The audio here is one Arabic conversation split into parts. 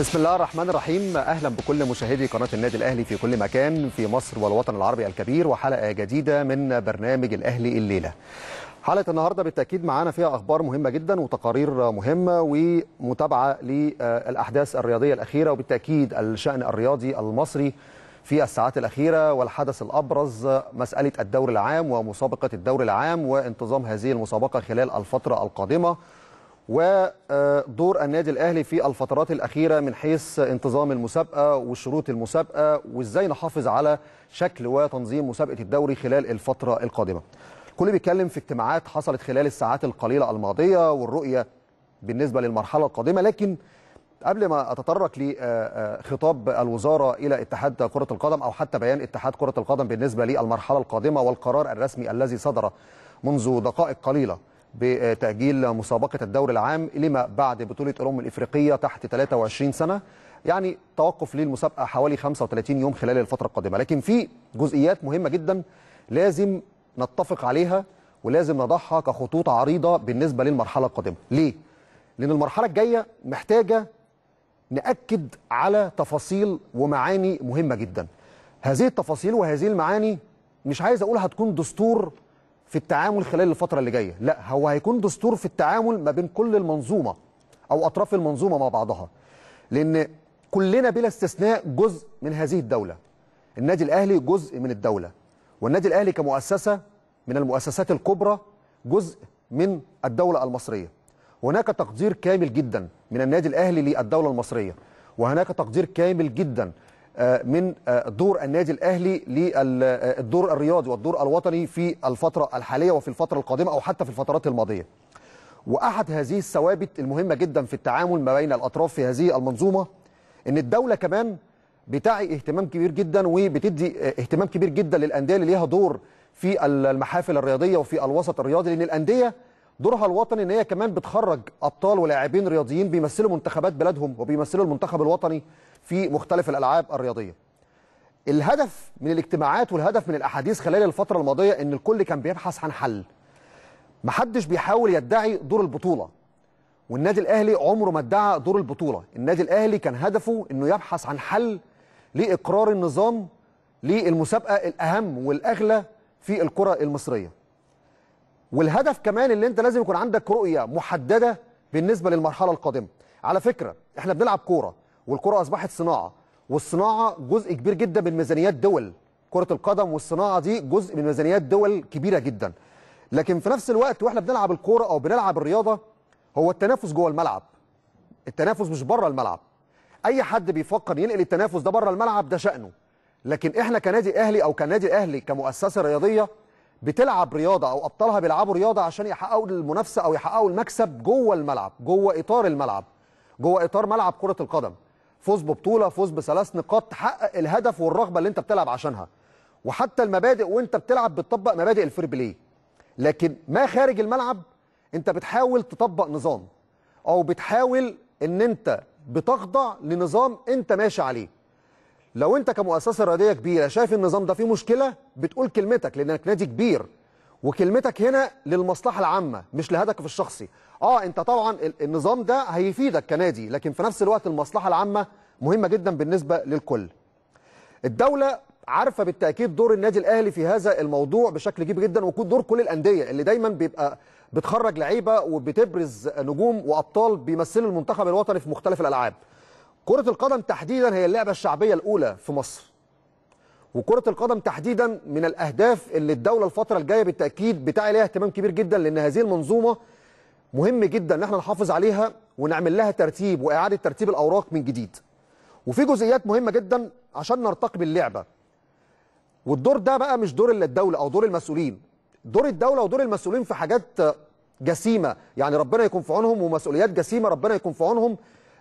بسم الله الرحمن الرحيم اهلا بكل مشاهدي قناه النادي الاهلي في كل مكان في مصر والوطن العربي الكبير وحلقه جديده من برنامج الاهلي الليله حلقه النهارده بالتاكيد معانا فيها اخبار مهمه جدا وتقارير مهمه ومتابعه للاحداث الرياضيه الاخيره وبالتاكيد الشان الرياضي المصري في الساعات الأخيرة والحدث الأبرز مسألة الدور العام ومسابقة الدور العام وانتظام هذه المسابقة خلال الفترة القادمة ودور النادي الاهلي في الفترات الاخيره من حيث انتظام المسابقه وشروط المسابقه وازاي نحافظ على شكل وتنظيم مسابقه الدوري خلال الفتره القادمه. الكل بيتكلم في اجتماعات حصلت خلال الساعات القليله الماضيه والرؤيه بالنسبه للمرحله القادمه لكن قبل ما اتطرق لخطاب الوزاره الى اتحاد كره القدم او حتى بيان اتحاد كره القدم بالنسبه للمرحله القادمه والقرار الرسمي الذي صدر منذ دقائق قليله بتأجيل مسابقة الدور العام لما بعد بطولة الأمم الإفريقية تحت 23 سنة يعني توقف للمسابقة حوالي 35 يوم خلال الفترة القادمة لكن في جزئيات مهمة جدا لازم نتفق عليها ولازم نضعها كخطوط عريضة بالنسبة للمرحلة القادمة ليه؟ لأن المرحلة الجاية محتاجة نأكد على تفاصيل ومعاني مهمة جدا هذه التفاصيل وهذه المعاني مش عايز أقول هتكون دستور في التعامل خلال الفترة اللي جاية لا هو هيكون دستور في التعامل ما بين كل المنظومة أو أطراف المنظومة مع بعضها لأن كلنا بلا استثناء جزء من هذه الدولة النادي الأهلي جزء من الدولة والنادي الأهلي كمؤسسة من المؤسسات الكبرى جزء من الدولة المصرية هناك تقدير كامل جدا من النادي الأهلي للدولة المصرية وهناك تقدير كامل جدا آه، من آه، دور النادي الاهلي للدور آه، الرياضي والدور الوطني في الفتره الحاليه وفي الفتره القادمه او حتى في الفترات الماضيه. واحد هذه الثوابت المهمه جدا في التعامل ما بين الاطراف في هذه المنظومه ان الدوله كمان بتعي اهتمام كبير جدا وبتدي اهتمام كبير جدا للانديه اللي ليها دور في المحافل الرياضيه وفي الوسط الرياضي لان الانديه دورها الوطني ان هي كمان بتخرج ابطال ولاعبين رياضيين بيمثلوا منتخبات بلادهم وبيمثلوا المنتخب الوطني في مختلف الالعاب الرياضيه. الهدف من الاجتماعات والهدف من الاحاديث خلال الفتره الماضيه ان الكل كان بيبحث عن حل. محدش بيحاول يدعي دور البطوله. والنادي الاهلي عمره ما ادعى دور البطوله، النادي الاهلي كان هدفه انه يبحث عن حل لاقرار النظام للمسابقه الاهم والاغلى في الكره المصريه. والهدف كمان اللي انت لازم يكون عندك رؤيه محدده بالنسبه للمرحله القادمه على فكره احنا بنلعب كوره والكوره اصبحت صناعه والصناعه جزء كبير جدا من ميزانيات دول كره القدم والصناعه دي جزء من ميزانيات دول كبيره جدا لكن في نفس الوقت واحنا بنلعب الكوره او بنلعب الرياضه هو التنافس جوه الملعب التنافس مش بره الملعب اي حد بيفكر ينقل التنافس ده بره الملعب ده شأنه لكن احنا كنادي اهلي او كنادي اهلي كمؤسسه رياضيه بتلعب رياضه او ابطالها بيلعبوا رياضه عشان يحققوا المنافسه او يحققوا المكسب جوه الملعب جوه اطار الملعب جوه اطار ملعب كره القدم فوز ببطوله فوز بثلاث نقاط تحقق الهدف والرغبه اللي انت بتلعب عشانها وحتى المبادئ وانت بتلعب بتطبق مبادئ الفير بلاي لكن ما خارج الملعب انت بتحاول تطبق نظام او بتحاول ان انت بتخضع لنظام انت ماشي عليه لو انت كمؤسسه رياضيه كبيره شايف النظام ده فيه مشكله بتقول كلمتك لانك نادي كبير وكلمتك هنا للمصلحه العامه مش لهدفك الشخصي اه انت طبعا النظام ده هيفيدك كنادي لكن في نفس الوقت المصلحه العامه مهمه جدا بالنسبه للكل الدوله عارفه بالتاكيد دور النادي الاهلي في هذا الموضوع بشكل كبير جدا وكون دور كل الانديه اللي دايما بيبقى بتخرج لعيبه وبتبرز نجوم وابطال بيمثلوا المنتخب الوطني في مختلف الالعاب كرة القدم تحديدا هي اللعبة الشعبية الأولى في مصر وكرة القدم تحديدا من الأهداف اللي الدولة الفترة الجاية بالتأكيد بتاع ليها اهتمام كبير جدا لأن هذه المنظومة مهم جدا ان احنا نحافظ عليها ونعمل لها ترتيب وإعادة ترتيب الأوراق من جديد وفي جزئيات مهمة جدا عشان نرتقي باللعبة والدور ده بقى مش دور الدولة أو دور المسؤولين دور الدولة ودور المسؤولين في حاجات جسيمة يعني ربنا يكون في عونهم ومسؤوليات جسيمة ربنا يكون في عونهم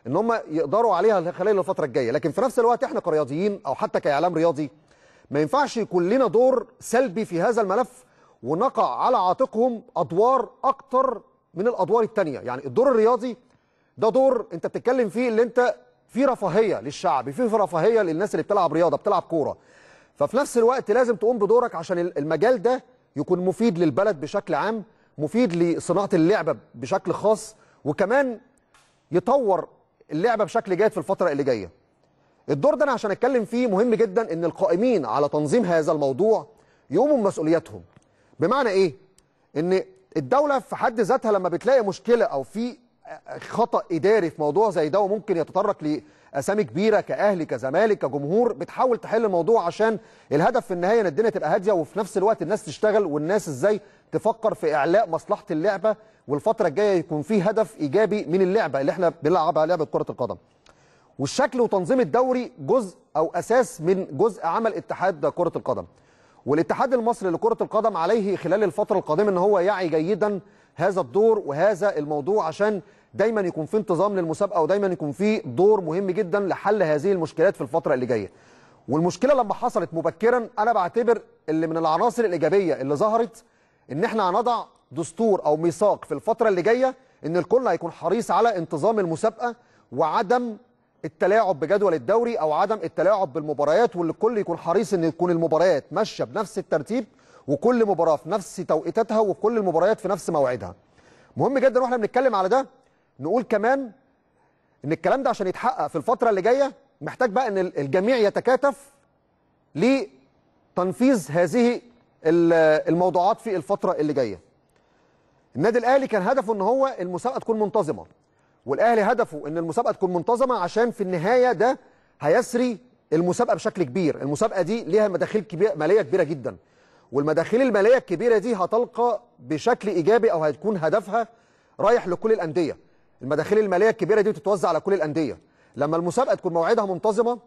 ان هم يقدروا عليها خلال الفتره الجايه لكن في نفس الوقت احنا كرياضيين او حتى كاعلام رياضي ما ينفعش يكون لنا دور سلبي في هذا الملف ونقع على عاتقهم ادوار اكتر من الادوار الثانيه يعني الدور الرياضي ده دور انت بتتكلم فيه اللي انت في رفاهيه للشعب في رفاهيه للناس اللي بتلعب رياضه بتلعب كوره ففي نفس الوقت لازم تقوم بدورك عشان المجال ده يكون مفيد للبلد بشكل عام مفيد لصناعه اللعبه بشكل خاص وكمان يطور اللعبه بشكل جيد في الفتره اللي جايه الدور ده انا عشان اتكلم فيه مهم جدا ان القائمين على تنظيم هذا الموضوع يقوموا بمسؤولياتهم بمعنى ايه ان الدوله في حد ذاتها لما بتلاقي مشكله او في خطا اداري في موضوع زي ده وممكن يتطرق اسامي كبيره كاهلي كزمالك كجمهور بتحاول تحل الموضوع عشان الهدف في النهايه ان الدنيا تبقى هاديه وفي نفس الوقت الناس تشتغل والناس ازاي تفكر في اعلاء مصلحه اللعبه والفتره الجايه يكون في هدف ايجابي من اللعبه اللي احنا بنلعبها لعبه كره القدم. والشكل وتنظيم الدوري جزء او اساس من جزء عمل اتحاد كره القدم. والاتحاد المصري لكره القدم عليه خلال الفتره القادمه ان هو يعي جيدا هذا الدور وهذا الموضوع عشان دايما يكون في انتظام للمسابقه ودايما يكون في دور مهم جدا لحل هذه المشكلات في الفتره اللي جايه والمشكله لما حصلت مبكرا انا بعتبر اللي من العناصر الايجابيه اللي ظهرت ان احنا هنضع دستور او ميثاق في الفتره اللي جايه ان الكل هيكون حريص على انتظام المسابقه وعدم التلاعب بجدول الدوري او عدم التلاعب بالمباريات واللي الكل يكون حريص ان تكون المباريات ماشيه بنفس الترتيب وكل مباراه في نفس توقيتاتها وكل المباريات في نفس موعدها مهم جدا واحنا بنتكلم على ده نقول كمان ان الكلام ده عشان يتحقق في الفتره اللي جايه محتاج بقى ان الجميع يتكاتف لتنفيذ هذه الموضوعات في الفتره اللي جايه النادي الاهلي كان هدفه ان هو المسابقه تكون منتظمه والاهلي هدفه ان المسابقه تكون منتظمه عشان في النهايه ده هيسري المسابقه بشكل كبير المسابقه دي ليها مداخيل كبيرة ماليه كبيره جدا والمداخيل الماليه الكبيره دي هتلقى بشكل ايجابي او هتكون هدفها رايح لكل الانديه المداخيل الماليه الكبيره دي بتتوزع على كل الانديه لما المسابقه تكون مواعيدها منتظمه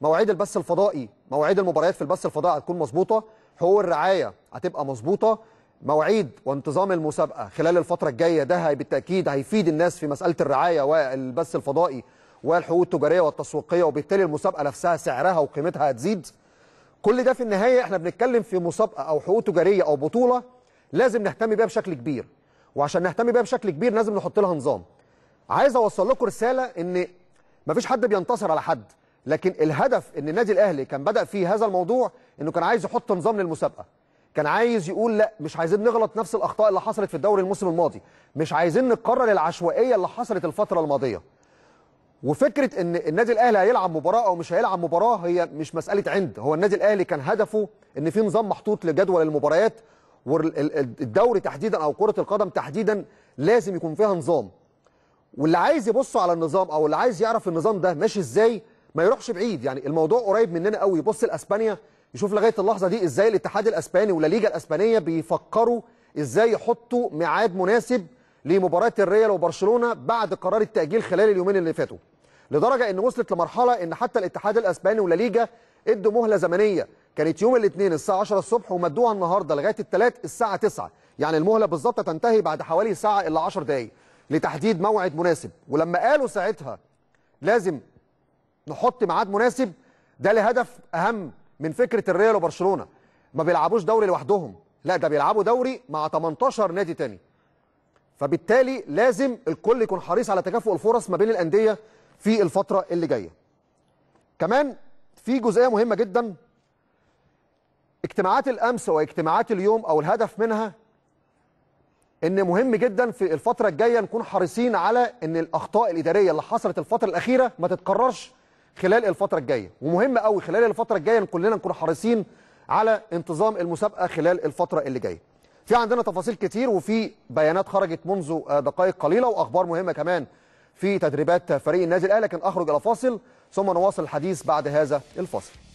مواعيد البث الفضائي مواعيد المباريات في البث الفضائي هتكون مظبوطه حقوق الرعايه هتبقى مظبوطه مواعيد وانتظام المسابقه خلال الفتره الجايه ده بالتاكيد هيفيد الناس في مساله الرعايه والبث الفضائي والحقوق التجاريه والتسويقيه وبالتالي المسابقه نفسها سعرها وقيمتها هتزيد كل ده في النهايه احنا بنتكلم في مسابقه او حقوق تجاريه او بطوله لازم نهتم بيها بشكل كبير وعشان نهتم بيها بشكل كبير لازم نحط لها نظام عايز اوصل لكم رساله ان مفيش حد بينتصر على حد لكن الهدف ان النادي الاهلي كان بدا في هذا الموضوع انه كان عايز يحط نظام للمسابقه كان عايز يقول لا مش عايزين نغلط نفس الاخطاء اللي حصلت في الدوري الموسم الماضي مش عايزين نكرر العشوائيه اللي حصلت الفتره الماضيه وفكره ان النادي الاهلي هيلعب مباراه او مش هيلعب مباراه هي مش مساله عند هو النادي الاهلي كان هدفه ان في نظام محطوط لجدول المباريات والدوري تحديدا او كره القدم تحديدا لازم يكون فيها نظام واللي عايز يبص على النظام او اللي عايز يعرف النظام ده ماشي ازاي ما يروحش بعيد يعني الموضوع قريب مننا قوي يبص لاسبانيا يشوف لغايه اللحظه دي ازاي الاتحاد الاسباني ولا ليجا الاسبانيه بيفكروا ازاي يحطوا ميعاد مناسب لمباراه الريال وبرشلونه بعد قرار التاجيل خلال اليومين اللي فاتوا لدرجه ان وصلت لمرحله ان حتى الاتحاد الاسباني ولا ليجا ادوا مهله زمنيه كانت يوم الاثنين الساعه 10 الصبح ومدوها النهارده لغايه الثلاث الساعه 9 يعني المهله بالظبط تنتهي بعد حوالي ساعه الا 10 دقائق لتحديد موعد مناسب ولما قالوا ساعتها لازم نحط ميعاد مناسب ده لهدف اهم من فكره الريال وبرشلونه ما بيلعبوش دوري لوحدهم لا ده بيلعبوا دوري مع 18 نادي تاني فبالتالي لازم الكل يكون حريص على تكافؤ الفرص ما بين الانديه في الفتره اللي جايه كمان في جزئيه مهمه جدا اجتماعات الامس واجتماعات اليوم او الهدف منها ان مهم جدا في الفتره الجايه نكون حريصين على ان الاخطاء الاداريه اللي حصلت الفتره الاخيره ما تتكررش خلال الفتره الجايه ومهم قوي خلال الفتره الجايه كلنا نكون حريصين على انتظام المسابقه خلال الفتره اللي جايه في عندنا تفاصيل كتير وفي بيانات خرجت منذ دقائق قليله واخبار مهمه كمان في تدريبات فريق النادي الاهلي لكن اخرج الى فاصل ثم نواصل الحديث بعد هذا الفاصل